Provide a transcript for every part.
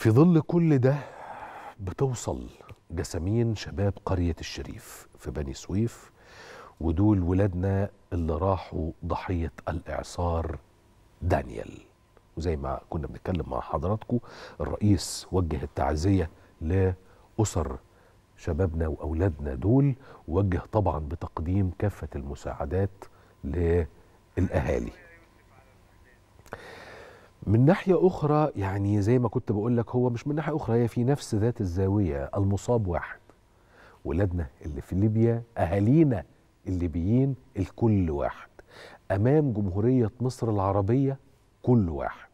في ظل كل ده بتوصل جسامين شباب قرية الشريف في بني سويف ودول ولادنا اللي راحوا ضحية الإعصار دانيال وزي ما كنا بنتكلم مع حضراتكم الرئيس وجه التعزية لأسر شبابنا وأولادنا دول ووجه طبعا بتقديم كافة المساعدات للأهالي من ناحية أخرى يعني زي ما كنت بقول لك هو مش من ناحية أخرى هي في نفس ذات الزاوية المصاب واحد ولادنا اللي في ليبيا أهالينا الليبيين الكل واحد أمام جمهورية مصر العربية كل واحد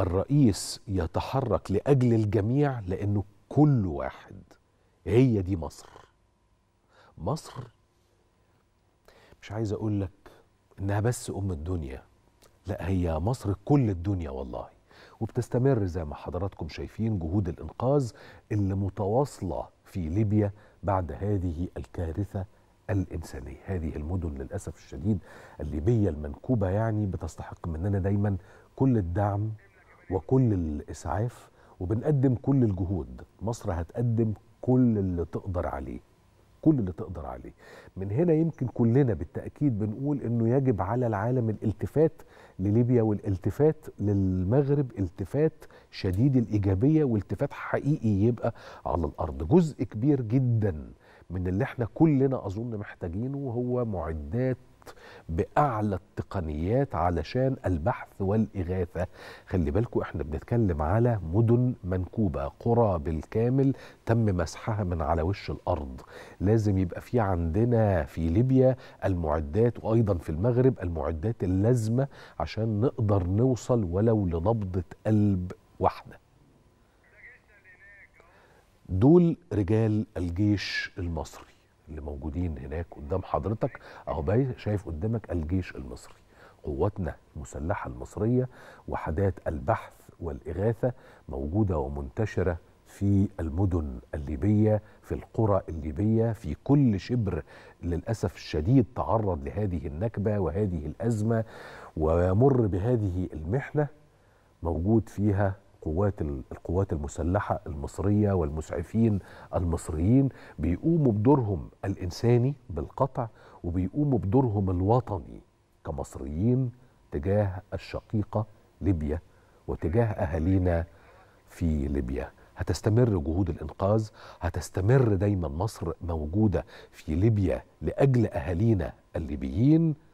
الرئيس يتحرك لأجل الجميع لأنه كل واحد هي دي مصر مصر مش عايز أقول لك إنها بس أم الدنيا لا هي مصر كل الدنيا والله وبتستمر زي ما حضراتكم شايفين جهود الإنقاذ اللي متواصلة في ليبيا بعد هذه الكارثة الإنسانية هذه المدن للأسف الشديد الليبية المنكوبة يعني بتستحق مننا دايما كل الدعم وكل الإسعاف وبنقدم كل الجهود مصر هتقدم كل اللي تقدر عليه كل اللي تقدر عليه من هنا يمكن كلنا بالتأكيد بنقول أنه يجب على العالم الالتفات لليبيا والالتفات للمغرب التفات شديد الإيجابية والتفات حقيقي يبقى على الأرض جزء كبير جدا من اللي احنا كلنا أظن محتاجينه هو معدات باعلى التقنيات علشان البحث والاغاثه خلي بالكم احنا بنتكلم على مدن منكوبه قرى بالكامل تم مسحها من على وش الارض لازم يبقى في عندنا في ليبيا المعدات وايضا في المغرب المعدات اللازمه عشان نقدر نوصل ولو لنبضه قلب واحده دول رجال الجيش المصري اللي موجودين هناك قدام حضرتك اهو باين شايف قدامك الجيش المصري قواتنا المسلحه المصريه وحدات البحث والاغاثه موجوده ومنتشره في المدن الليبيه في القرى الليبيه في كل شبر للاسف الشديد تعرض لهذه النكبه وهذه الازمه ويمر بهذه المحنه موجود فيها قوات القوات المسلحه المصريه والمسعفين المصريين بيقوموا بدورهم الانساني بالقطع وبيقوموا بدورهم الوطني كمصريين تجاه الشقيقه ليبيا وتجاه اهالينا في ليبيا هتستمر جهود الانقاذ هتستمر دايما مصر موجوده في ليبيا لاجل اهالينا الليبيين